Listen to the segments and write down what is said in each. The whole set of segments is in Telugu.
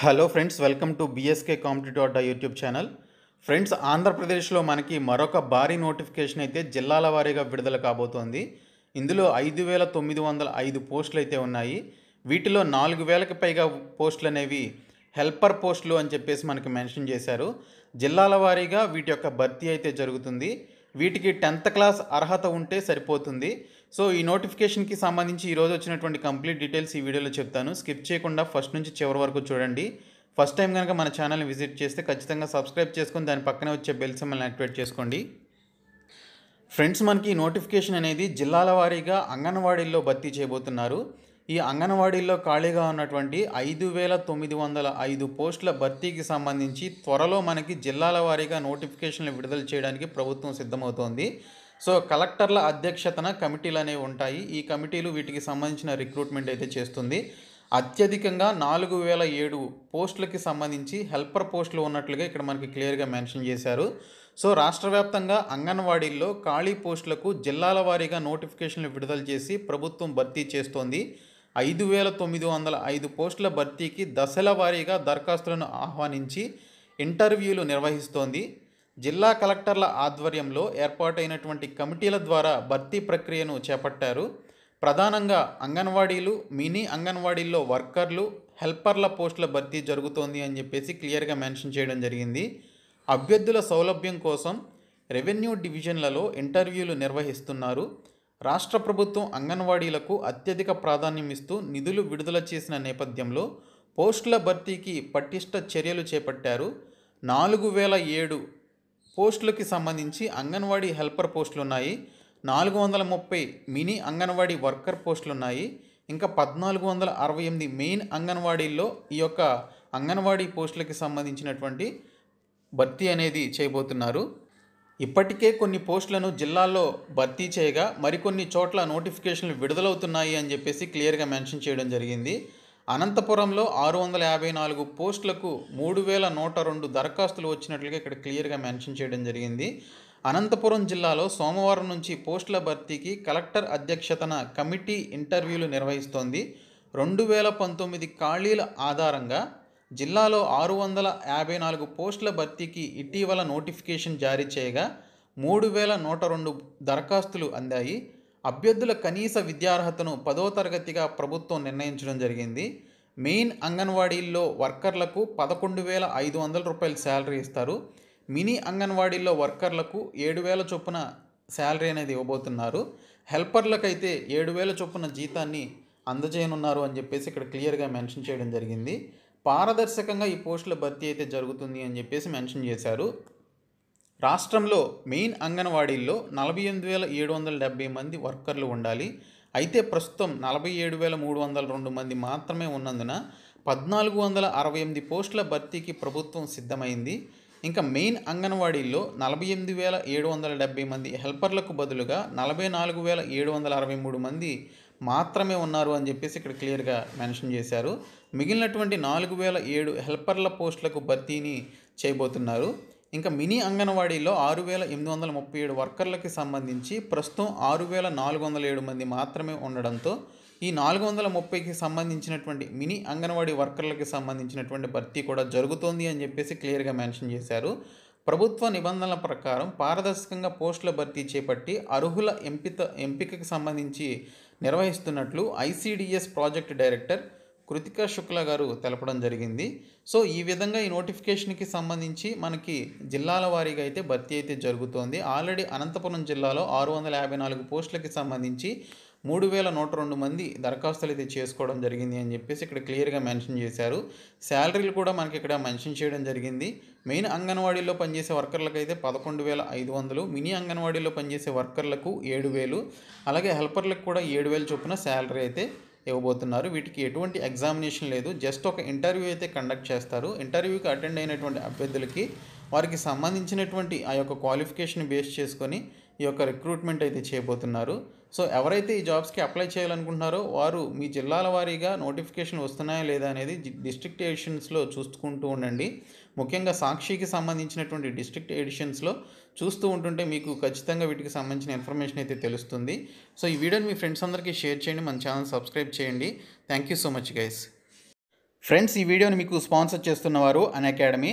hello friends welcome to BSK competitive Adda YouTube channel friends ఆంధ్రప్రదేశ్లో మనకి మరొక భారీ నోటిఫికేషన్ అయితే జిల్లాల వారీగా విడుదల కాబోతోంది ఇందులో ఐదు వేల తొమ్మిది వందల ఐదు పోస్టులు అయితే ఉన్నాయి వీటిలో నాలుగు వేలకు పైగా పోస్టులు అనేవి హెల్పర్ పోస్టులు అని చెప్పేసి మనకి మెన్షన్ చేశారు జిల్లాల వారీగా వీటి యొక్క భర్తీ అయితే జరుగుతుంది వీటికి టెన్త్ క్లాస్ అర్హత ఉంటే సరిపోతుంది సో ఈ నోటిఫికేషన్కి సంబంధించి ఈరోజు వచ్చినటువంటి కంప్లీట్ డీటెయిల్స్ ఈ వీడియోలో చెప్తాను స్కిప్ చేయకుండా ఫస్ట్ నుంచి చివరి వరకు చూడండి ఫస్ట్ టైం కనుక మన ఛానల్ని విజిట్ చేస్తే ఖచ్చితంగా సబ్స్క్రైబ్ చేసుకొని దాని పక్కనే వచ్చే బెల్ సిమ్మల్ని యాక్టివేట్ చేసుకోండి ఫ్రెండ్స్ మనకి నోటిఫికేషన్ అనేది జిల్లాల వారీగా అంగన్వాడీల్లో భర్తీ చేయబోతున్నారు ఈ అంగన్వాడీల్లో ఖాళీగా ఉన్నటువంటి ఐదు వేల తొమ్మిది వందల ఐదు పోస్టుల భర్తీకి సంబంధించి త్వరలో మనకి జిల్లాల వారీగా నోటిఫికేషన్లు విడుదల చేయడానికి ప్రభుత్వం సిద్ధమవుతోంది సో కలెక్టర్ల అధ్యక్షతన కమిటీలు అనేవి ఉంటాయి ఈ కమిటీలు వీటికి సంబంధించిన రిక్రూట్మెంట్ అయితే చేస్తుంది అత్యధికంగా నాలుగు వేల ఏడు పోస్టులకి సంబంధించి హెల్పర్ పోస్టులు ఉన్నట్లుగా ఇక్కడ మనకి క్లియర్గా మెన్షన్ చేశారు సో రాష్ట్ర వ్యాప్తంగా అంగన్వాడీల్లో ఖాళీ పోస్టులకు జిల్లాల వారీగా నోటిఫికేషన్లు విడుదల చేసి ప్రభుత్వం భర్తీ చేస్తోంది ఐదు వేల తొమ్మిది వందల ఐదు పోస్టుల భర్తీకి దశల వారీగా దరఖాస్తులను ఆహ్వానించి ఇంటర్వ్యూలు నిర్వహిస్తోంది జిల్లా కలెక్టర్ల ఆధ్వర్యంలో ఏర్పాటైనటువంటి కమిటీల ద్వారా భర్తీ ప్రక్రియను చేపట్టారు ప్రధానంగా అంగన్వాడీలు మినీ అంగన్వాడీల్లో వర్కర్లు హెల్పర్ల పోస్టుల భర్తీ జరుగుతోంది అని చెప్పేసి క్లియర్గా మెన్షన్ చేయడం జరిగింది అభ్యర్థుల సౌలభ్యం కోసం రెవెన్యూ డివిజన్లలో ఇంటర్వ్యూలు నిర్వహిస్తున్నారు రాష్ట్ర ప్రభుత్వం అంగన్వాడీలకు అత్యధిక ప్రాధాన్యం ఇస్తూ నిధులు విడుదల చేసిన నేపథ్యంలో పోస్టుల భర్తీకి పటిష్ట చర్యలు చేపట్టారు నాలుగు వేల ఏడు పోస్టులకి సంబంధించి అంగన్వాడీ హెల్పర్ పోస్టులు ఉన్నాయి నాలుగు వందల ముప్పై మినీ అంగన్వాడీ వర్కర్ పోస్టులు ఉన్నాయి ఇంకా పద్నాలుగు వందల అరవై ఎనిమిది మెయిన్ అంగన్వాడీల్లో ఈ యొక్క అంగన్వాడీ పోస్టులకి సంబంధించినటువంటి భర్తీ అనేది చేయబోతున్నారు ఇప్పటికే కొన్ని పోస్టులను జిల్లాల్లో భర్తీ చేయగా మరికొన్ని చోట్ల నోటిఫికేషన్లు విడుదలవుతున్నాయి అని చెప్పేసి క్లియర్గా మెన్షన్ చేయడం జరిగింది అనంతపురంలో ఆరు వందల యాభై నాలుగు పోస్టులకు మూడు వేల నూట రెండు దరఖాస్తులు వచ్చినట్లుగా ఇక్కడ క్లియర్గా మెన్షన్ చేయడం జరిగింది అనంతపురం జిల్లాలో సోమవారం నుంచి పోస్టుల భర్తీకి కలెక్టర్ అధ్యక్షతన కమిటీ ఇంటర్వ్యూలు నిర్వహిస్తోంది రెండు వేల పంతొమ్మిది ఖాళీల ఆధారంగా జిల్లాలో ఆరు వందల యాభై నాలుగు పోస్టుల భర్తీకి ఇటీవల నోటిఫికేషన్ జారీ చేయగా మూడు వేల నూట రెండు దరఖాస్తులు అందాయి అభ్యర్థుల కనీస విద్యార్హతను పదో తరగతిగా ప్రభుత్వం నిర్ణయించడం జరిగింది మెయిన్ అంగన్వాడీల్లో వర్కర్లకు పదకొండు వేల ఐదు వందల రూపాయల శాలరీ ఇస్తారు మినీ అంగన్వాడీల్లో వర్కర్లకు ఏడు వేల చొప్పున శాలరీ అనేది ఇవ్వబోతున్నారు హెల్పర్లకైతే ఏడు వేల చొప్పున జీతాన్ని అందజేయనున్నారు అని చెప్పేసి ఇక్కడ క్లియర్గా మెన్షన్ చేయడం జరిగింది పారదర్శకంగా ఈ పోస్టుల భర్తీ అయితే జరుగుతుంది అని చెప్పేసి మెన్షన్ చేశారు రాష్ట్రంలో మెయిన్ అంగన్వాడీల్లో నలభై ఎనిమిది వేల ఏడు వందల డెబ్బై మంది వర్కర్లు ఉండాలి అయితే ప్రస్తుతం నలభై ఏడు వేల మూడు వందల రెండు మంది మాత్రమే ఉన్నందున పద్నాలుగు వందల అరవై ఎనిమిది పోస్టుల భర్తీకి ప్రభుత్వం సిద్ధమైంది ఇంకా మెయిన్ అంగన్వాడీల్లో నలభై ఎనిమిది వేల ఏడు వందల డెబ్బై మంది హెల్పర్లకు బదులుగా నలభై నాలుగు వేల ఏడు వందల అరవై మూడు మంది మాత్రమే ఉన్నారు అని చెప్పేసి ఇక్కడ క్లియర్గా మెన్షన్ చేశారు మిగిలినటువంటి నాలుగు వేల ఏడు హెల్పర్ల పోస్టులకు భర్తీని చేయబోతున్నారు ఇంకా మినీ అంగన్వాడీలో ఆరు వేల ఎనిమిది వందల ముప్పై ఏడు వర్కర్లకి సంబంధించి ప్రస్తుతం ఆరు వేల నాలుగు వందల ఏడు మంది మాత్రమే ఉండడంతో ఈ నాలుగు వందల ముప్పైకి సంబంధించినటువంటి మినీ అంగన్వాడీ వర్కర్లకి సంబంధించినటువంటి భర్తీ కూడా జరుగుతోంది అని చెప్పేసి క్లియర్గా మెన్షన్ చేశారు ప్రభుత్వ నిబంధనల ప్రకారం పారదర్శకంగా పోస్టుల భర్తీ చేపట్టి అర్హుల ఎంపిక ఎంపికకు సంబంధించి నిర్వహిస్తున్నట్లు ICDS project director Kritika Shukla గారు తెలపడం జరిగింది సో ఈ విధంగా ఈ నోటిఫికేషన్కి సంబంధించి మనకి జిల్లాల వారీగా అయితే భర్తీ అయితే జరుగుతోంది ఆల్రెడీ అనంతపురం జిల్లాలో ఆరు వందల యాభై నాలుగు పోస్టులకి సంబంధించి మూడు వేల నూట రెండు మంది దరఖాస్తులు అయితే చేసుకోవడం జరిగింది అని చెప్పేసి ఇక్కడ క్లియర్గా మెన్షన్ చేశారు శాలరీలు కూడా మనకి ఇక్కడ మెన్షన్ చేయడం జరిగింది మెయిన్ అంగన్వాడీలో పనిచేసే వర్కర్లకు అయితే పదకొండు వేల ఐదు వందలు మినీ అంగన్వాడీలో పనిచేసే వర్కర్లకు ఏడు వేలు అలాగే హెల్పర్లకు కూడా ఏడు వేలు చొప్పున శాలరీ అయితే ఇవ్వబోతున్నారు వీటికి ఎటువంటి ఎగ్జామినేషన్ లేదు జస్ట్ ఒక ఇంటర్వ్యూ అయితే కండక్ట్ చేస్తారు ఇంటర్వ్యూకి అటెండ్ అయినటువంటి అభ్యర్థులకి వారికి సంబంధించినటువంటి ఆ యొక్క క్వాలిఫికేషన్ బేస్ చేసుకొని ఈ యొక్క రిక్రూట్మెంట్ అయితే చేయబోతున్నారు సో ఎవరైతే ఈ జాబ్స్కి అప్లై చేయాలనుకుంటున్నారో వారు మీ జిల్లాల వారీగా నోటిఫికేషన్ వస్తున్నాయా లేదా అనేది డిస్ట్రిక్ట్ ఎడిషన్స్లో చూసుకుంటూ ఉండండి ముఖ్యంగా సాక్షికి సంబంధించినటువంటి డిస్ట్రిక్ట్ ఎడిషన్స్లో చూస్తూ ఉంటుంటే మీకు ఖచ్చితంగా వీటికి సంబంధించిన ఇన్ఫర్మేషన్ అయితే తెలుస్తుంది సో ఈ వీడియోని మీ ఫ్రెండ్స్ అందరికీ షేర్ చేయండి మన ఛానల్ సబ్స్క్రైబ్ చేయండి thank you so much guys friends ఈ వీడియోని మీకు స్పాన్సర్ చేస్తున్న వారు అకాడమీ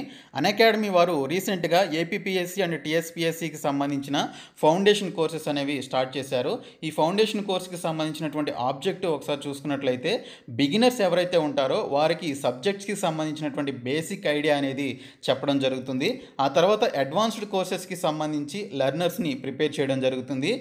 అకాడమీ వారు రీసెంట్గా ఏపీపీఎస్సీ అండ్ టీఎస్పిఎస్సికి సంబంధించిన ఫౌండేషన్ కోర్సెస్ అనేవి స్టార్ట్ చేశారు ఈ ఫౌండేషన్ కోర్సుకి సంబంధించినటువంటి ఆబ్జెక్ట్ ఒకసారి చూసుకున్నట్లయితే బిగినర్స్ ఎవరైతే ఉంటారో వారికి సబ్జెక్ట్స్కి సంబంధించినటువంటి బేసిక్ ఐడియా అనేది చెప్పడం జరుగుతుంది ఆ తర్వాత అడ్వాన్స్డ్ కోర్సెస్కి సంబంధించి లెర్నర్స్ని ప్రిపేర్ చేయడం జరుగుతుంది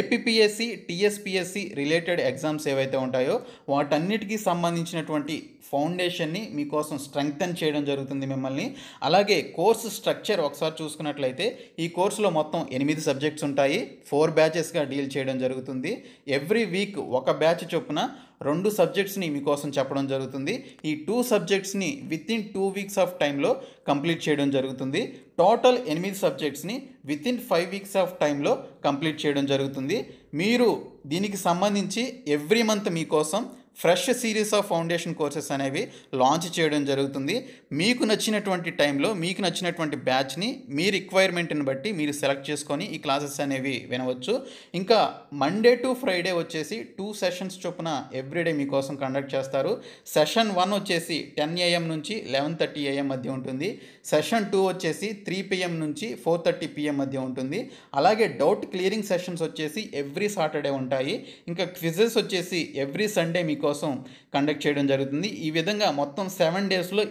ఏపీపీఎస్సీ టీఎస్పిఎస్సి రిలేటెడ్ ఎగ్జామ్స్ ఏవైతే ఉంటాయో వాటన్నిటికీ సంబంధించినటువంటి ఫౌండేషన్ ఫౌండేషన్ని మీకోసం స్ట్రెంగ్తన్ చేయడం జరుగుతుంది మిమ్మల్ని అలాగే కోర్సు స్ట్రక్చర్ ఒకసారి చూసుకున్నట్లయితే ఈ కోర్సులో మొత్తం ఎనిమిది సబ్జెక్ట్స్ ఉంటాయి ఫోర్ బ్యాచెస్గా డీల్ చేయడం జరుగుతుంది ఎవ్రీ వీక్ ఒక బ్యాచ్ చొప్పున రెండు సబ్జెక్ట్స్ని మీకోసం చెప్పడం జరుగుతుంది ఈ టూ సబ్జెక్ట్స్ని within two weeks of టైంలో కంప్లీట్ చేయడం జరుగుతుంది టోటల్ ఎనిమిది సబ్జెక్ట్స్ని within five weeks of టైంలో కంప్లీట్ చేయడం జరుగుతుంది మీరు దీనికి సంబంధించి ఎవ్రీ మంత్ మీకోసం fresh series of foundation courses అనేవి లాంచ్ చేయడం జరుగుతుంది మీకు నచ్చినటువంటి టైంలో మీకు నచ్చినటువంటి బ్యాచ్ని మీ రిక్వైర్మెంట్ని బట్టి మీరు సెలెక్ట్ చేసుకొని ఈ క్లాసెస్ అనేవి వినవచ్చు ఇంకా మండే టు ఫ్రైడే వచ్చేసి టూ సెషన్స్ చొప్పున ఎవ్రీడే మీకోసం కండక్ట్ చేస్తారు సెషన్ వన్ వచ్చేసి టెన్ ఏఎం నుంచి లెవెన్ థర్టీ ఏఎం మధ్య ఉంటుంది సెషన్ టూ వచ్చేసి త్రీ పిఎం నుంచి ఫోర్ థర్టీ పిఎం మధ్య ఉంటుంది అలాగే డౌట్ క్లియరింగ్ సెషన్స్ వచ్చేసి ఎవ్రీ సాటర్డే ఉంటాయి ఇంకా క్విజెస్ వచ్చేసి ఎవ్రీ సండే మీకు మీకోసం కండక్ట్ చేయడం జరుగుతుంది ఈ విధంగా మొత్తం సెవెన్ డేస్లో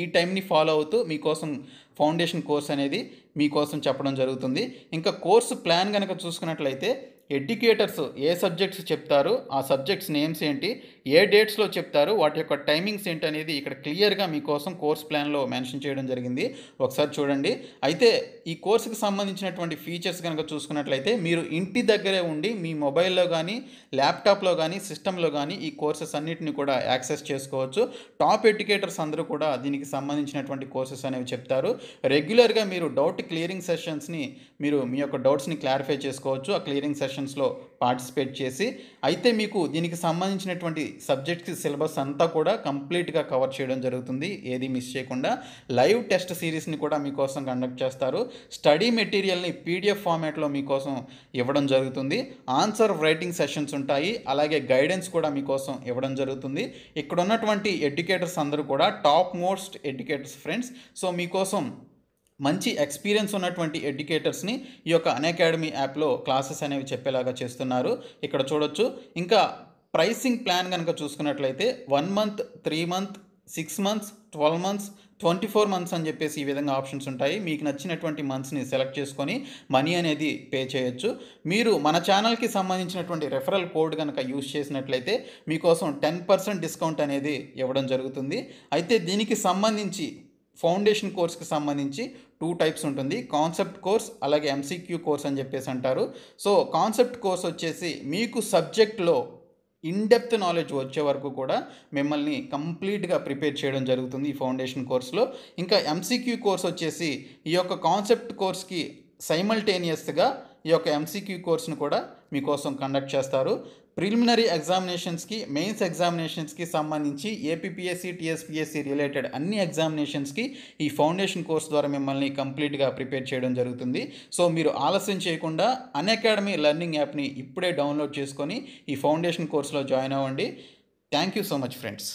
ఈ టైంని ఫాలో అవుతూ మీకోసం ఫౌండేషన్ కోర్స్ అనేది మీకోసం చెప్పడం జరుగుతుంది ఇంకా కోర్సు ప్లాన్ కనుక చూసుకున్నట్లయితే ఎడ్యుకేటర్స్ ఏ సబ్జెక్ట్స్ చెప్తారు ఆ సబ్జెక్ట్స్ నేమ్స్ ఏంటి ఏ డేట్స్లో చెప్తారు వాటి యొక్క టైమింగ్స్ ఏంటి అనేది ఇక్కడ క్లియర్గా మీకోసం కోర్స్ ప్లాన్లో మెన్షన్ చేయడం జరిగింది ఒకసారి చూడండి అయితే ఈ కోర్సుకి సంబంధించినటువంటి ఫీచర్స్ కనుక చూసుకున్నట్లయితే మీరు ఇంటి దగ్గరే ఉండి మీ మొబైల్లో కానీ ల్యాప్టాప్లో కానీ సిస్టంలో కానీ ఈ కోర్సెస్ అన్నిటిని కూడా యాక్సెస్ చేసుకోవచ్చు టాప్ ఎడ్యుకేటర్స్ అందరూ కూడా దీనికి సంబంధించినటువంటి కోర్సెస్ అనేవి చెప్తారు రెగ్యులర్గా మీరు డౌట్ క్లియరింగ్ సెషన్స్ని మీరు మీ యొక్క డౌట్స్ని క్లారిఫై చేసుకోవచ్చు ఆ క్లియరింగ్ సెషన్ సెషన్స్లో పార్టిసిపేట్ చేసి అయితే మీకు దీనికి సంబంధించినటువంటి సబ్జెక్ట్కి సిలబస్ అంతా కూడా కంప్లీట్గా కవర్ చేయడం జరుగుతుంది ఏది మిస్ చేయకుండా లైవ్ టెస్ట్ సిరీస్ని కూడా మీకోసం కండక్ట్ చేస్తారు స్టడీ మెటీరియల్ని పీడిఎఫ్ ఫార్మాట్లో మీకోసం ఇవ్వడం జరుగుతుంది ఆన్సర్ రైటింగ్ సెషన్స్ ఉంటాయి అలాగే గైడెన్స్ కూడా మీకోసం ఇవ్వడం జరుగుతుంది ఇక్కడ ఉన్నటువంటి ఎడ్యుకేటర్స్ అందరూ కూడా top most educators friends so మీకోసం మంచి ఎక్స్పీరియన్స్ ఉన్నటువంటి ఎడ్యుకేటర్స్ని ఈ యొక్క అన్అకాడమీ యాప్లో క్లాసెస్ అనేవి చెప్పేలాగా చేస్తున్నారు ఇక్కడ చూడొచ్చు ఇంకా ప్రైసింగ్ ప్లాన్ కనుక చూసుకున్నట్లయితే one month three month six months twelve months twenty four months అని చెప్పేసి ఈ విధంగా ఆప్షన్స్ ఉంటాయి మీకు నచ్చినటువంటి మంత్స్ని సెలెక్ట్ చేసుకొని మనీ అనేది పే చేయొచ్చు మీరు మన ఛానల్కి సంబంధించినటువంటి రెఫరల్ కోడ్ కనుక యూజ్ చేసినట్లయితే మీకోసం టెన్ పర్సెంట్ డిస్కౌంట్ అనేది ఇవ్వడం జరుగుతుంది అయితే దీనికి సంబంధించి ఫౌండేషన్ కోర్స్కి సంబంధించి టూ టైప్స్ ఉంటుంది కాన్సెప్ట్ కోర్స్ అలాగే ఎంసీక్యూ కోర్స్ అని చెప్పేసి అంటారు సో కాన్సెప్ట్ కోర్స్ వచ్చేసి మీకు సబ్జెక్ట్లో ఇన్డెప్త్ నాలెడ్జ్ వచ్చే వరకు కూడా మిమ్మల్ని కంప్లీట్గా ప్రిపేర్ చేయడం జరుగుతుంది ఈ ఫౌండేషన్ కోర్స్లో ఇంకా ఎంసీక్యూ కోర్స్ వచ్చేసి ఈ యొక్క కాన్సెప్ట్ కోర్స్కి సైమల్టేనియస్గా ఈ యొక్క ఎంసీక్యూ కోర్స్ను కూడా మీకోసం కండక్ట్ చేస్తారు ప్రిలిమినరీ ఎగ్జామినేషన్స్కి మెయిన్స్ ఎగ్జామినేషన్స్కి సంబంధించి ఏపీఎస్సి టీఎస్పీఎస్సి రిలేటెడ్ అన్ని ఎగ్జామినేషన్స్కి ఈ ఫౌండేషన్ కోర్స్ ద్వారా మిమ్మల్ని కంప్లీట్గా ప్రిపేర్ చేయడం జరుగుతుంది సో మీరు ఆలస్యం చేయకుండా అన్అకాడమీ లెర్నింగ్ యాప్ని ఇప్పుడే డౌన్లోడ్ చేసుకొని ఈ ఫౌండేషన్ కోర్సులో జాయిన్ అవ్వండి thank you so much friends